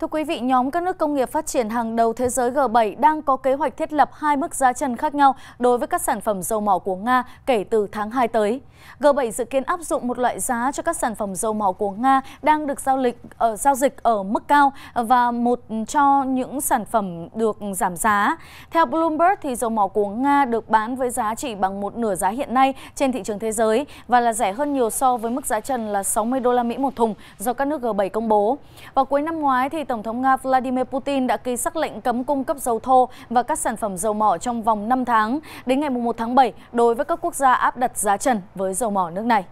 Thưa quý vị, nhóm các nước công nghiệp phát triển hàng đầu thế giới G7 đang có kế hoạch thiết lập hai mức giá trần khác nhau đối với các sản phẩm dầu mỏ của Nga kể từ tháng 2 tới. G7 dự kiến áp dụng một loại giá cho các sản phẩm dầu mỏ của Nga đang được giao, lịch, ở, ờ, giao dịch ở mức cao và một cho những sản phẩm được giảm giá. Theo Bloomberg, thì dầu mỏ của Nga được bán với giá chỉ bằng một nửa giá hiện nay trên thị trường thế giới và là rẻ hơn nhiều so với mức giá trần là 60 đô la Mỹ một thùng do các nước G7 công bố. Vào cuối năm ngoái thì Tổng thống Nga Vladimir Putin đã ký sắc lệnh cấm cung cấp dầu thô và các sản phẩm dầu mỏ trong vòng 5 tháng đến ngày 1 tháng 7 đối với các quốc gia áp đặt giá trần với dầu mỏ nước này.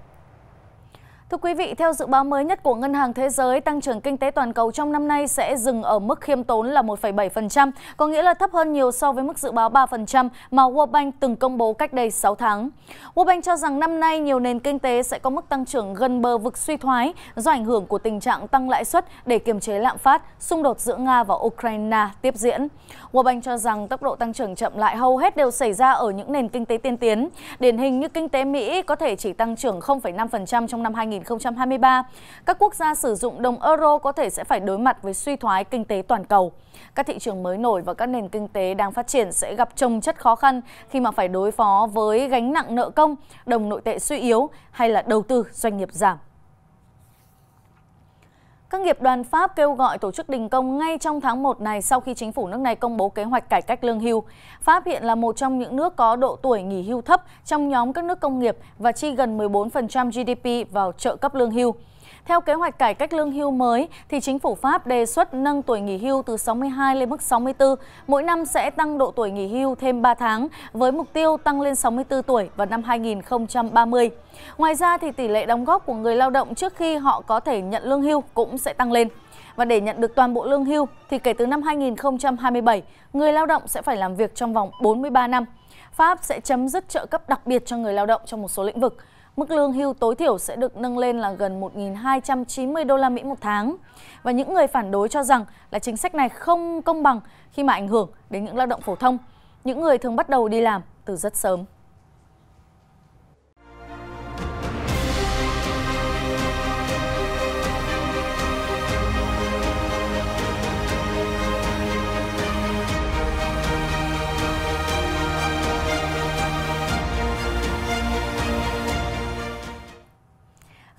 Thưa quý vị, theo dự báo mới nhất của Ngân hàng Thế giới, tăng trưởng kinh tế toàn cầu trong năm nay sẽ dừng ở mức khiêm tốn là 1,7%, có nghĩa là thấp hơn nhiều so với mức dự báo 3% mà World Bank từng công bố cách đây 6 tháng. World Bank cho rằng năm nay nhiều nền kinh tế sẽ có mức tăng trưởng gần bờ vực suy thoái do ảnh hưởng của tình trạng tăng lãi suất để kiềm chế lạm phát, xung đột giữa Nga và Ukraine tiếp diễn. World Bank cho rằng tốc độ tăng trưởng chậm lại hầu hết đều xảy ra ở những nền kinh tế tiên tiến. Điển hình như kinh tế Mỹ có thể chỉ tăng trưởng 0,5% trong năm 2020 2023, các quốc gia sử dụng đồng euro có thể sẽ phải đối mặt với suy thoái kinh tế toàn cầu. Các thị trường mới nổi và các nền kinh tế đang phát triển sẽ gặp trồng chất khó khăn khi mà phải đối phó với gánh nặng nợ công, đồng nội tệ suy yếu hay là đầu tư doanh nghiệp giảm. Các nghiệp đoàn Pháp kêu gọi tổ chức đình công ngay trong tháng 1 này sau khi chính phủ nước này công bố kế hoạch cải cách lương hưu. Pháp hiện là một trong những nước có độ tuổi nghỉ hưu thấp trong nhóm các nước công nghiệp và chi gần 14% GDP vào trợ cấp lương hưu. Theo kế hoạch cải cách lương hưu mới, thì chính phủ Pháp đề xuất nâng tuổi nghỉ hưu từ 62 lên mức 64, mỗi năm sẽ tăng độ tuổi nghỉ hưu thêm 3 tháng, với mục tiêu tăng lên 64 tuổi vào năm 2030. Ngoài ra, thì tỷ lệ đóng góp của người lao động trước khi họ có thể nhận lương hưu cũng sẽ tăng lên. Và để nhận được toàn bộ lương hưu thì kể từ năm 2027, người lao động sẽ phải làm việc trong vòng 43 năm. Pháp sẽ chấm dứt trợ cấp đặc biệt cho người lao động trong một số lĩnh vực. Mức lương hưu tối thiểu sẽ được nâng lên là gần 1.290 đô la Mỹ một tháng. Và những người phản đối cho rằng là chính sách này không công bằng khi mà ảnh hưởng đến những lao động phổ thông, những người thường bắt đầu đi làm từ rất sớm.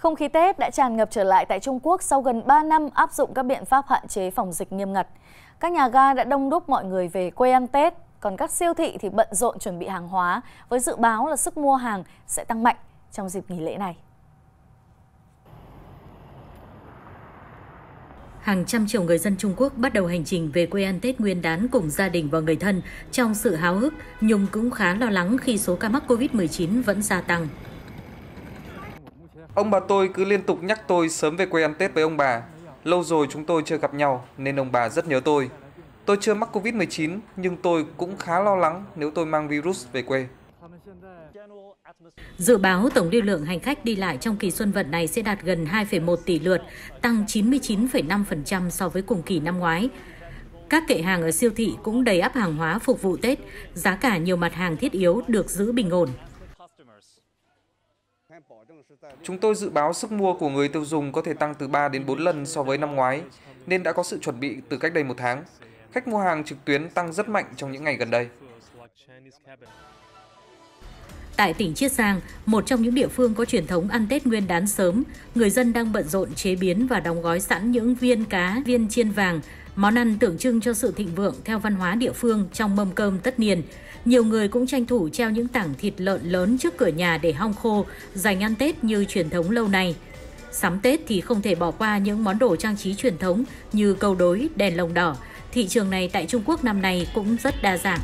Không khí Tết đã tràn ngập trở lại tại Trung Quốc sau gần 3 năm áp dụng các biện pháp hạn chế phòng dịch nghiêm ngặt. Các nhà ga đã đông đúc mọi người về quê ăn Tết, còn các siêu thị thì bận rộn chuẩn bị hàng hóa với dự báo là sức mua hàng sẽ tăng mạnh trong dịp nghỉ lễ này. Hàng trăm triệu người dân Trung Quốc bắt đầu hành trình về quê ăn Tết Nguyên đán cùng gia đình và người thân. Trong sự háo hức, Nhung cũng khá lo lắng khi số ca mắc COVID-19 vẫn gia tăng. Ông bà tôi cứ liên tục nhắc tôi sớm về quê ăn Tết với ông bà. Lâu rồi chúng tôi chưa gặp nhau nên ông bà rất nhớ tôi. Tôi chưa mắc Covid-19 nhưng tôi cũng khá lo lắng nếu tôi mang virus về quê. Dự báo tổng lưu lượng hành khách đi lại trong kỳ xuân vận này sẽ đạt gần 2,1 tỷ lượt, tăng 99,5% so với cùng kỳ năm ngoái. Các kệ hàng ở siêu thị cũng đầy áp hàng hóa phục vụ Tết, giá cả nhiều mặt hàng thiết yếu được giữ bình ổn. Chúng tôi dự báo sức mua của người tiêu dùng có thể tăng từ 3 đến 4 lần so với năm ngoái, nên đã có sự chuẩn bị từ cách đây một tháng. Khách mua hàng trực tuyến tăng rất mạnh trong những ngày gần đây. Tại tỉnh Chiết Giang, một trong những địa phương có truyền thống ăn Tết Nguyên đán sớm, người dân đang bận rộn chế biến và đóng gói sẵn những viên cá, viên chiên vàng Món ăn tượng trưng cho sự thịnh vượng theo văn hóa địa phương trong mâm cơm tất niên. Nhiều người cũng tranh thủ treo những tảng thịt lợn lớn trước cửa nhà để hong khô, dành ăn Tết như truyền thống lâu nay. Sắm Tết thì không thể bỏ qua những món đồ trang trí truyền thống như câu đối, đèn lồng đỏ. Thị trường này tại Trung Quốc năm nay cũng rất đa dạng.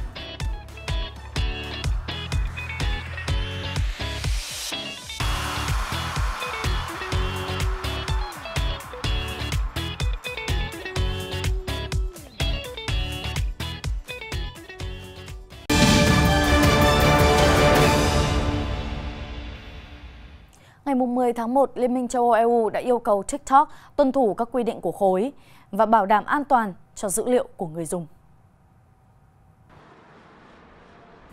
ngày 10 tháng 1, Liên minh châu Âu EU đã yêu cầu TikTok tuân thủ các quy định của khối và bảo đảm an toàn cho dữ liệu của người dùng.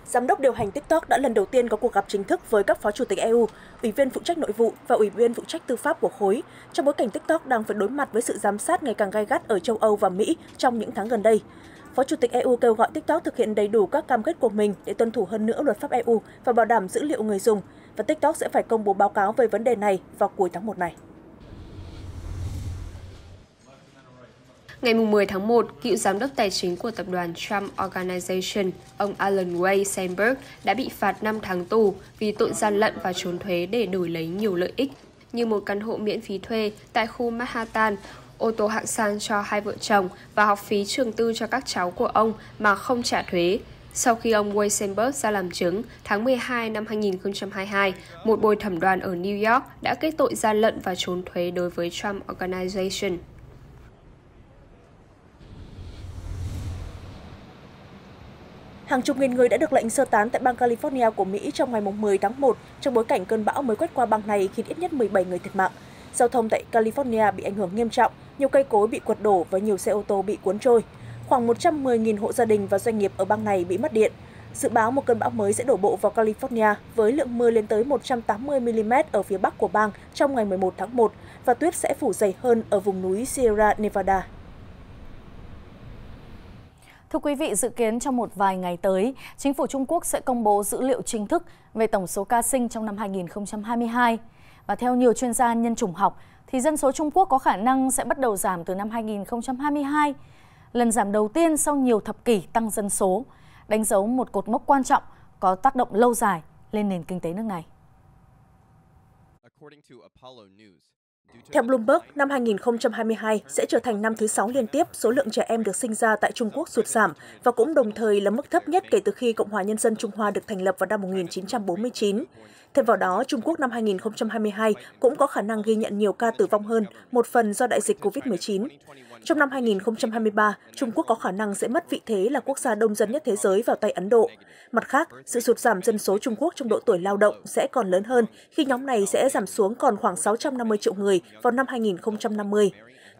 Giám đốc điều hành TikTok đã lần đầu tiên có cuộc gặp chính thức với các phó chủ tịch EU, ủy viên phụ trách nội vụ và ủy viên phụ trách tư pháp của khối, trong bối cảnh TikTok đang phải đối mặt với sự giám sát ngày càng gai gắt ở châu Âu và Mỹ trong những tháng gần đây. Phó Chủ tịch EU kêu gọi TikTok thực hiện đầy đủ các cam kết của mình để tuân thủ hơn nữa luật pháp EU và bảo đảm dữ liệu người dùng, và TikTok sẽ phải công bố báo cáo về vấn đề này vào cuối tháng 1 này. Ngày 10 tháng 1, cựu giám đốc tài chính của tập đoàn Trump Organization, ông Alan Way Sandberg đã bị phạt 5 tháng tù vì tội gian lận và trốn thuế để đổi lấy nhiều lợi ích, như một căn hộ miễn phí thuê tại khu Manhattan, ô tô hạng sang cho hai vợ chồng và học phí trường tư cho các cháu của ông mà không trả thuế. Sau khi ông Weisenberg ra làm chứng, tháng 12 năm 2022, một bồi thẩm đoàn ở New York đã kết tội gian lận và trốn thuế đối với Trump Organization. Hàng chục nghìn người đã được lệnh sơ tán tại bang California của Mỹ trong ngày 10 tháng 1 trong bối cảnh cơn bão mới quét qua bang này khiến ít nhất 17 người thiệt mạng. Giao thông tại California bị ảnh hưởng nghiêm trọng, nhiều cây cối bị quật đổ và nhiều xe ô tô bị cuốn trôi. Khoảng 110.000 hộ gia đình và doanh nghiệp ở bang này bị mất điện. Dự báo một cơn bão mới sẽ đổ bộ vào California với lượng mưa lên tới 180mm ở phía bắc của bang trong ngày 11 tháng 1 và tuyết sẽ phủ dày hơn ở vùng núi Sierra Nevada. Thưa quý vị, dự kiến trong một vài ngày tới, chính phủ Trung Quốc sẽ công bố dữ liệu chính thức về tổng số ca sinh trong năm 2022. Và theo nhiều chuyên gia nhân chủng học, thì dân số Trung Quốc có khả năng sẽ bắt đầu giảm từ năm 2022 lần giảm đầu tiên sau nhiều thập kỷ tăng dân số, đánh dấu một cột mốc quan trọng có tác động lâu dài lên nền kinh tế nước này. Theo Bloomberg, năm 2022 sẽ trở thành năm thứ sáu liên tiếp số lượng trẻ em được sinh ra tại Trung Quốc sụt giảm và cũng đồng thời là mức thấp nhất kể từ khi Cộng hòa Nhân dân Trung Hoa được thành lập vào năm 1949. Thêm vào đó, Trung Quốc năm 2022 cũng có khả năng ghi nhận nhiều ca tử vong hơn, một phần do đại dịch COVID-19. Trong năm 2023, Trung Quốc có khả năng sẽ mất vị thế là quốc gia đông dân nhất thế giới vào tay Ấn Độ. Mặt khác, sự sụt giảm dân số Trung Quốc trong độ tuổi lao động sẽ còn lớn hơn khi nhóm này sẽ giảm xuống còn khoảng 650 triệu người vào năm 2050.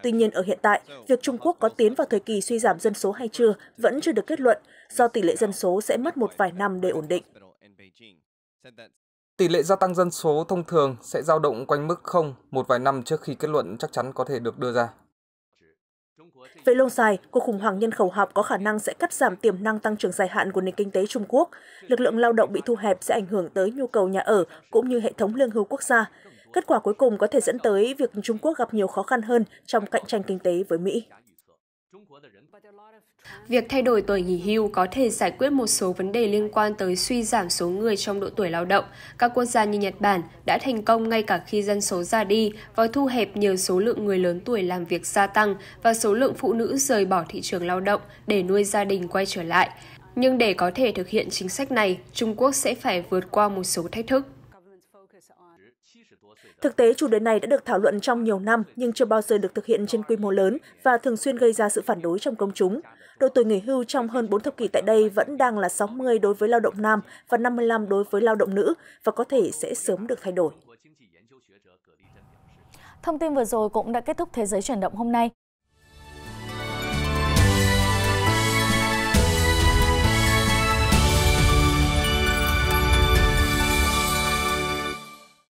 Tuy nhiên ở hiện tại, việc Trung Quốc có tiến vào thời kỳ suy giảm dân số hay chưa vẫn chưa được kết luận, do tỷ lệ dân số sẽ mất một vài năm để ổn định. Tỷ lệ gia tăng dân số thông thường sẽ dao động quanh mức 0 một vài năm trước khi kết luận chắc chắn có thể được đưa ra. Về lâu dài, cuộc khủng hoảng nhân khẩu học có khả năng sẽ cắt giảm tiềm năng tăng trưởng dài hạn của nền kinh tế Trung Quốc. Lực lượng lao động bị thu hẹp sẽ ảnh hưởng tới nhu cầu nhà ở cũng như hệ thống lương hưu quốc gia. Kết quả cuối cùng có thể dẫn tới việc Trung Quốc gặp nhiều khó khăn hơn trong cạnh tranh kinh tế với Mỹ. Việc thay đổi tuổi nghỉ hưu có thể giải quyết một số vấn đề liên quan tới suy giảm số người trong độ tuổi lao động. Các quốc gia như Nhật Bản đã thành công ngay cả khi dân số già đi và thu hẹp nhờ số lượng người lớn tuổi làm việc gia tăng và số lượng phụ nữ rời bỏ thị trường lao động để nuôi gia đình quay trở lại. Nhưng để có thể thực hiện chính sách này, Trung Quốc sẽ phải vượt qua một số thách thức. Thực tế, chủ đề này đã được thảo luận trong nhiều năm nhưng chưa bao giờ được thực hiện trên quy mô lớn và thường xuyên gây ra sự phản đối trong công chúng. Độ tuổi nghỉ hưu trong hơn 4 thập kỷ tại đây vẫn đang là 60 đối với lao động nam và 55 đối với lao động nữ và có thể sẽ sớm được thay đổi. Thông tin vừa rồi cũng đã kết thúc Thế giới chuyển động hôm nay.